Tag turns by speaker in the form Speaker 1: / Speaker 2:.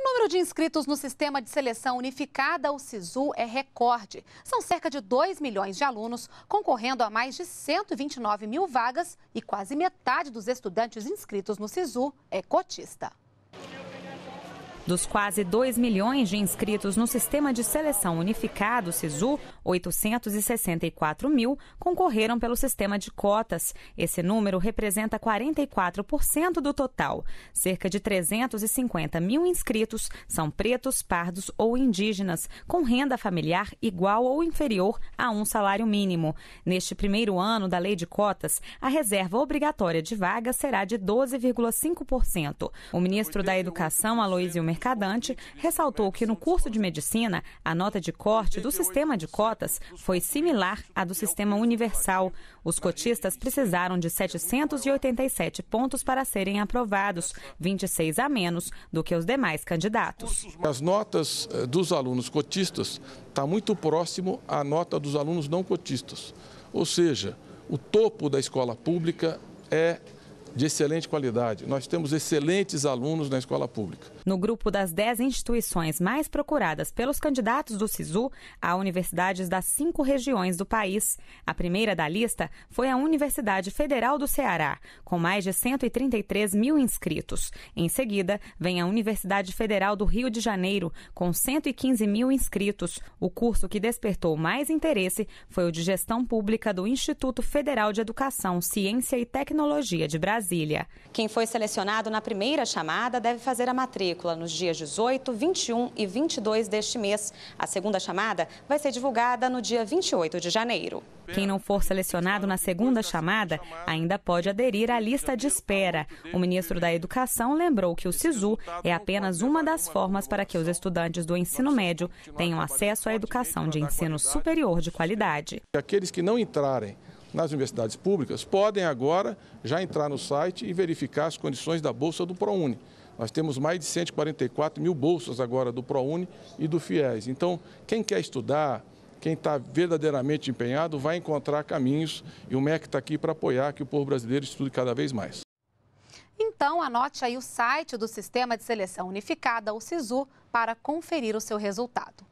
Speaker 1: O número de inscritos no Sistema de Seleção Unificada, o SISU, é recorde. São cerca de 2 milhões de alunos concorrendo a mais de 129 mil vagas e quase metade dos estudantes inscritos no SISU é cotista.
Speaker 2: Dos quase 2 milhões de inscritos no Sistema de Seleção Unificado, SISU, 864 mil concorreram pelo sistema de cotas. Esse número representa 44% do total. Cerca de 350 mil inscritos são pretos, pardos ou indígenas, com renda familiar igual ou inferior a um salário mínimo. Neste primeiro ano da lei de cotas, a reserva obrigatória de vagas será de 12,5%. O ministro da Educação, Aloysio Mercado, Mercadante, ressaltou que no curso de medicina, a nota de corte do sistema de cotas foi similar à do sistema universal. Os cotistas precisaram de 787 pontos para serem aprovados, 26 a menos do que os demais candidatos.
Speaker 3: As notas eh, dos alunos cotistas está muito próximo à nota dos alunos não cotistas. Ou seja, o topo da escola pública é de excelente qualidade. Nós temos excelentes alunos na escola pública.
Speaker 2: No grupo das 10 instituições mais procuradas pelos candidatos do SISU, há universidades das cinco regiões do país. A primeira da lista foi a Universidade Federal do Ceará, com mais de 133 mil inscritos. Em seguida, vem a Universidade Federal do Rio de Janeiro, com 115 mil inscritos. O curso que despertou mais interesse foi o de Gestão Pública do Instituto Federal de Educação, Ciência e Tecnologia de Brasília. Brasília. Quem foi selecionado na primeira chamada deve fazer a matrícula nos dias 18, 21 e 22 deste mês. A segunda chamada vai ser divulgada no dia 28 de janeiro. Quem não for selecionado na segunda chamada ainda pode aderir à lista de espera. O ministro da Educação lembrou que o SISU é apenas uma das formas para que os estudantes do ensino médio tenham acesso à educação de ensino superior de qualidade.
Speaker 3: Aqueles que não entrarem nas universidades públicas podem agora já entrar no site e verificar as condições da bolsa do ProUni. Nós temos mais de 144 mil bolsas agora do ProUni e do FIES. Então, quem quer estudar, quem está verdadeiramente empenhado, vai encontrar caminhos e o MEC está aqui para apoiar que o povo brasileiro estude cada vez mais.
Speaker 1: Então, anote aí o site do Sistema de Seleção Unificada, o SISU, para conferir o seu resultado.